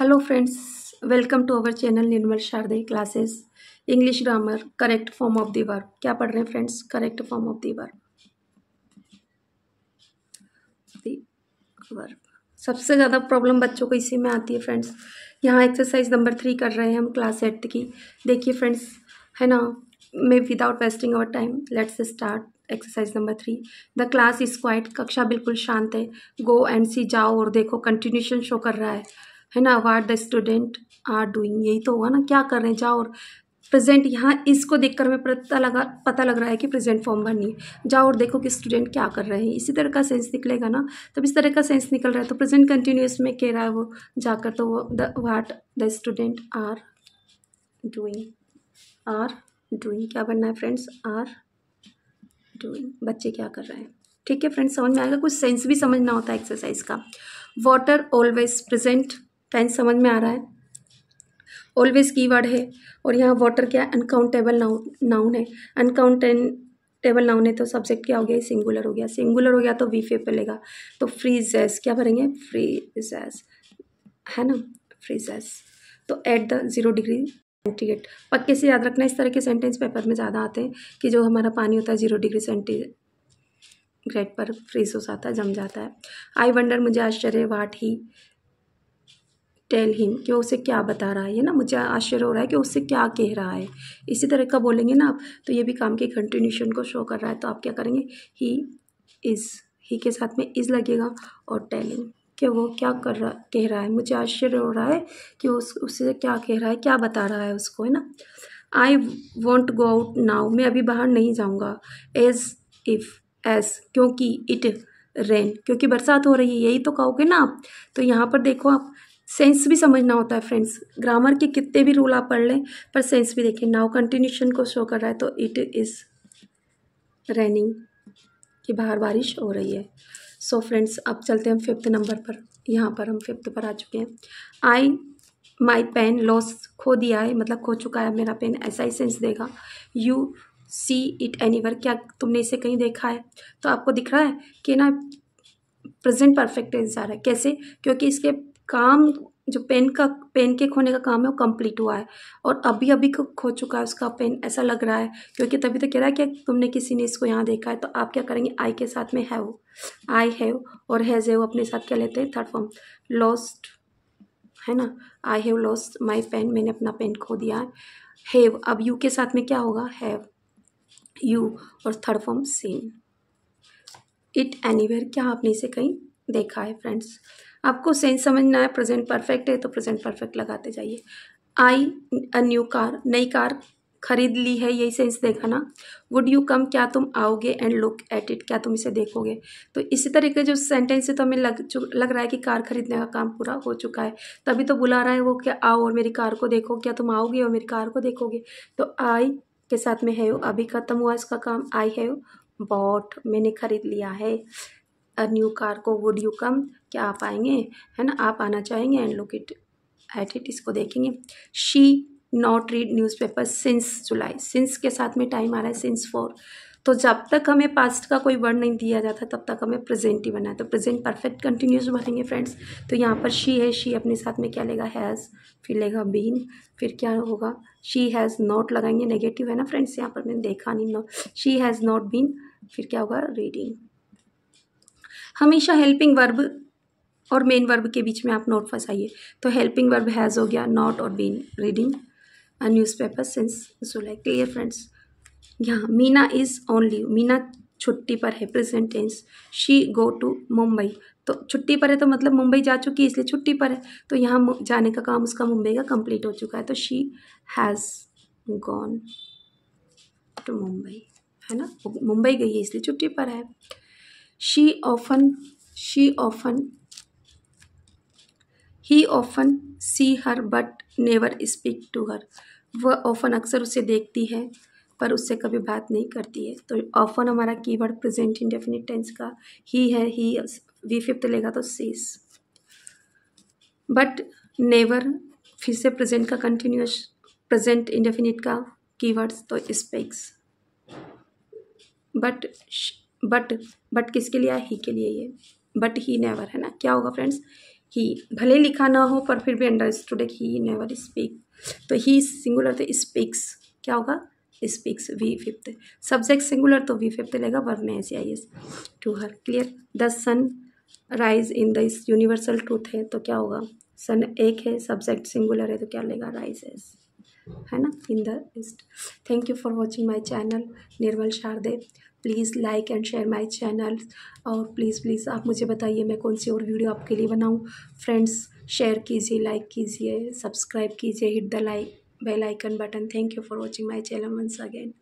hello friends welcome to our channel Nirmal Sharde classes English grammar correct form of the verb क्या पढ़ रहे हैं friends correct form of the verb the verb सबसे ज़्यादा problem बच्चों को इसी में आती है फ्रेंड्स यहाँ एक्सरसाइज नंबर थ्री कर रहे हैं हम क्लास एट्थ की देखिए फ्रेंड्स है ना मे without wasting our time let's start exercise number three the class is quite कक्षा बिल्कुल शांत है गो एंड सी जाओ और देखो कंटिन्यूशन शो कर रहा है है ना what the student are doing यही तो होगा ना क्या कर रहे हैं जाओ और प्रेजेंट यहाँ इसको देखकर हमें पता लगा पता लग रहा है कि प्रेजेंट फॉर्म भरनी है जाओ और देखो कि स्टूडेंट क्या कर रहे हैं इसी तरह का सेंस निकलेगा ना तब इस तरह का सेंस निकल रहा है तो प्रेजेंट कंटिन्यूस में कह रहा है वो जाकर तो वो the what the student are doing are doing क्या बनना है फ्रेंड्स आर डूइंग बच्चे क्या कर रहे हैं ठीक है फ्रेंड्स समझ में आएगा कुछ सेंस भी समझना होता है एक्सरसाइज का वाटर ऑलवेज प्रेजेंट फैंस समझ में आ रहा है ऑलवेज की वर्ड है और यहाँ वाटर क्या अनकाउंटेबल नाउन है अनकाउंटेबल नाउन है तो सब्जेक्ट क्या हो गया सिंगुलर हो गया सिंगुलर हो गया तो वी पे लेगा तो फ्रीजेस क्या भरेंगे फ्रीजेस है ना फ्रीजेस तो at the zero degree centigrade पक्के से याद रखना इस तरह के सेंटेंस पेपर में ज़्यादा आते हैं कि जो हमारा पानी होता है ज़ीरो डिग्री सेंटीग्रेड पर फ्रीज हो जाता है जम जाता है आई वंडर मुझे आश्चर्य वाट ही टेल हिम कि वो उसे क्या बता रहा है ये ना मुझे आश्चर्य हो रहा है कि उससे क्या कह रहा है इसी तरह का बोलेंगे ना आप तो ये भी काम के कंटिन्यूशन को शो कर रहा है तो आप क्या करेंगे ही इज़ ही के साथ में इज़ लगेगा और टेल हिम कि वो क्या कर रहा कह रहा है मुझे आश्चर्य हो रहा है कि उस उससे क्या कह रहा है क्या बता रहा है उसको है ना I won't go out now मैं अभी बाहर नहीं जाऊँगा एज़ इफ़ एज क्योंकि इट रेन क्योंकि बरसात हो रही है यही तो कहोगे ना आप तो यहाँ पर देखो आप सेंस भी समझना होता है फ्रेंड्स ग्रामर के कितने भी रूल आप पढ़ लें पर सेंस भी देखें नाउ कंटिन्यूशन को शो कर रहा है तो इट इज़ रेनिंग कि बाहर बारिश हो रही है सो so फ्रेंड्स अब चलते हैं फिफ्थ नंबर पर यहाँ पर हम फिफ्थ पर आ चुके हैं आई माई पेन लॉस खो दिया है मतलब खो चुका है मेरा पेन ऐसा ही सेंस देगा यू सी इट एनी क्या तुमने इसे कहीं देखा है तो आपको दिख रहा है कि ना प्रेजेंट परफेक्ट टेंस आ रहा है कैसे क्योंकि इसके काम जो पेन का पेन के खोने का काम है वो कंप्लीट हुआ है और अभी अभी खो चुका है उसका पेन ऐसा लग रहा है क्योंकि तभी तो कह रहा है कि तुमने किसी ने इसको यहाँ देखा है तो आप क्या करेंगे आई के साथ में हैव आई हैव और हैज़ हैव अपने साथ क्या लेते हैं थर्ड फॉर्म लॉस्ट है ना I have lost my pen मैंने अपना पेन खो दिया है हैव अब यू के साथ में क्या होगा हैव यू और third form seen it anywhere क्या आपने इसे कहीं देखा है फ्रेंड्स आपको सेंस समझना है प्रेजेंट परफेक्ट है तो प्रेजेंट परफेक्ट लगाते जाइए आई अ न्यू कार नई कार खरीद ली है यही सेंस देखा ना वुड यू कम क्या तुम आओगे एंड लुक एट इट क्या तुम इसे देखोगे तो इसी तरीके जो सेंटेंस है तो हमें लग लग रहा है कि कार खरीदने का काम पूरा हो चुका है तभी तो बुला रहा है वो क्या आओ और मेरी कार को देखो क्या तुम आओगे और मेरी कार को देखोगे तो आई के साथ में है अभी ख़त्म हुआ इसका काम आई है बॉट मैंने खरीद लिया है अ न्यू कार को वुड यू कम क्या आप आएंगे है ना आप आना चाहेंगे and look it at it इसको देखेंगे she not read newspaper since July since के साथ में टाइम आ रहा है सिंस फोर तो जब तक हमें पास्ट का कोई वर्ड नहीं दिया जाता तब तक हमें प्रेजेंट ही बना है तो प्रेजेंट परफेक्ट कंटिन्यूस बनेंगे फ्रेंड्स तो यहाँ पर शी है शी अपने साथ में क्या लेगा हैज़ फिर लेगा बीन फिर क्या होगा शी हैज़ नॉट लगाएंगे नेगेटिव है ना फ्रेंड्स यहाँ पर मैंने देखा नहीं no she has not been फिर क्या होगा रीडिंग हमेशा हेल्पिंग वर्ब और मेन वर्ब के बीच में आप नोट फंसाइए तो हेल्पिंग वर्ब हैज़ हो गया नॉट और been reading a news paper since so like clear friends यहाँ मीना इज़ ओनली मीना छुट्टी पर है present tense she go to Mumbai तो छुट्टी पर है तो मतलब मुंबई जा चुकी है इसलिए छुट्टी पर है तो यहाँ जाने का काम उसका मुंबई का कंप्लीट हो चुका है तो she has gone to Mumbai है ना मुंबई गई है इसलिए छुट्टी पर है she often she often he often see her but never speak to her वह ऑफन अक्सर उसे देखती है पर उससे कभी बात नहीं करती है तो ऑफन हमारा कीवर्ड प्रेजेंट इंडेफिनिट टेंस का ही है ही वी फिफ्थ लेगा तो सीस बट नेवर फिर से प्रेजेंट का कंटिन्यूस प्रेजेंट इंडेफिनिट का कीवर्ड्स तो स्पेक्स बट बट बट किसके लिए ही के लिए ये बट ही नेवर है ना क्या होगा फ्रेंड्स ही भले लिखा ना हो पर फिर भी understood he never speak तो ही सिंगुलर तो स्पीक्स क्या होगा speaks V fifth subject singular तो वी फिफ्थ लेगा वर्ब में ऐसे I S to her clear the sun rise in the universal truth है तो क्या होगा सन एक है सब्जेक्ट सिंगुलर है तो क्या लेगा राइज एस है ना in the east thank you for watching my channel Nirmal Sharde please like and share my channel और प्लीज़ प्लीज़ आप मुझे बताइए मैं कौन सी और वीडियो आपके लिए बनाऊँ फ्रेंड्स शेयर कीजिए लाइक कीजिए सब्सक्राइब कीजिए hit the like bell icon button thank you for watching my channel once again